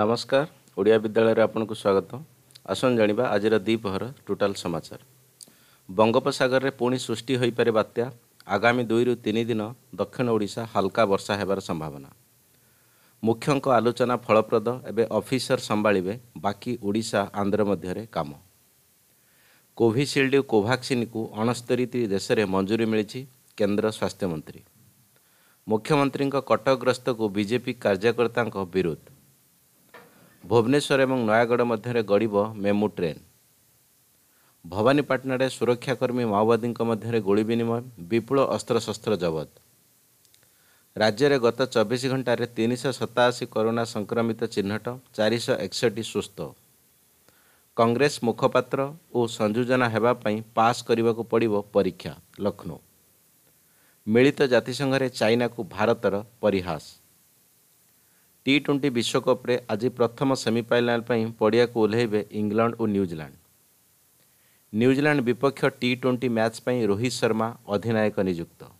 ନମସ୍କାର ଓଡ଼ିଆ ବିଦ୍ୟାଳୟରେ ଆପଣଙ୍କୁ ସ୍ୱାଗତ ଆସନ୍ତୁ ଜାଣିବା ଆଜିର ଦ୍ୱିପହର ଟୋଟାଲ ସମାଚାର ବଙ୍ଗୋପସାଗରରେ ପୁଣି ସୃଷ୍ଟି ହୋଇପାରେ ବାତ୍ୟା ଆଗାମୀ ଦୁଇରୁ ତିନି ଦିନ ଦକ୍ଷିଣ ଓଡ଼ିଶା ହାଲକା ବର୍ଷା ହେବାର ସମ୍ଭାବନା ମୁଖ୍ୟଙ୍କ ଆଲୋଚନା ଫଳପ୍ରଦ ଏବେ ଅଫିସର ସମ୍ଭାଳିବେ ବାକି ଓଡ଼ିଶା ଆନ୍ଧ୍ର ମଧ୍ୟରେ କାମ କୋଭିସିଲ୍ଡ କୋଭାକ୍ସିନ୍କୁ ଅଣସ୍ତରୀ ଦେଶରେ ମଞ୍ଜୁରୀ ମିଳିଛି କେନ୍ଦ୍ର ସ୍ୱାସ୍ଥ୍ୟମନ୍ତ୍ରୀ ମୁଖ୍ୟମନ୍ତ୍ରୀଙ୍କ କଟକଗ୍ରସ୍ତକୁ ବିଜେପି କାର୍ଯ୍ୟକର୍ତ୍ତାଙ୍କ ବିରୋଧ ଭୁବନେଶ୍ୱର ଏବଂ ନୟାଗଡ଼ ମଧ୍ୟରେ ଗଡ଼ିବ ମେମୁ ଟ୍ରେନ୍ ଭବାନୀପାଟଣାରେ ସୁରକ୍ଷାକର୍ମୀ ମାଓବାଦୀଙ୍କ ମଧ୍ୟରେ ଗୁଳି ବିନିମୟ ବିପୁଳ ଅସ୍ତ୍ରଶସ୍ତ୍ର ଜବତ ରାଜ୍ୟରେ ଗତ ଚବିଶ ଘଣ୍ଟାରେ ତିନିଶହ ସତାଅଶୀ କରୋନା ସଂକ୍ରମିତ ଚିହ୍ନଟ ଚାରିଶହ ଏକଷଠି ସୁସ୍ଥ କଂଗ୍ରେସ ମୁଖପାତ୍ର ଓ ସଂଯୋଜନା ହେବା ପାଇଁ ପାସ୍ କରିବାକୁ ପଡ଼ିବ ପରୀକ୍ଷା ଲକ୍ଷ୍ନୌ ମିଳିତ ଜାତିସଂଘରେ ଚାଇନାକୁ ଭାରତର ପରିହାସ ଟି ଟ୍ୱେଣ୍ଟି ବିଶ୍ୱକପ୍ରେ ଆଜି ପ୍ରଥମ ସେମିଫାଇନାଲ୍ ପାଇଁ ପଡ଼ିଆକୁ ଓହ୍ଲାଇବେ ଇଂଲଣ୍ଡ ଓ ନ୍ୟୁଜିଲାଣ୍ଡ ନ୍ୟୁଜିଲାଣ୍ଡ ବିପକ୍ଷ ଟି ଟ୍ୱେଣ୍ଟି ମ୍ୟାଚ୍ ପାଇଁ ରୋହିତ ଶର୍ମା ଅଧିନାୟକ ନିଯୁକ୍ତ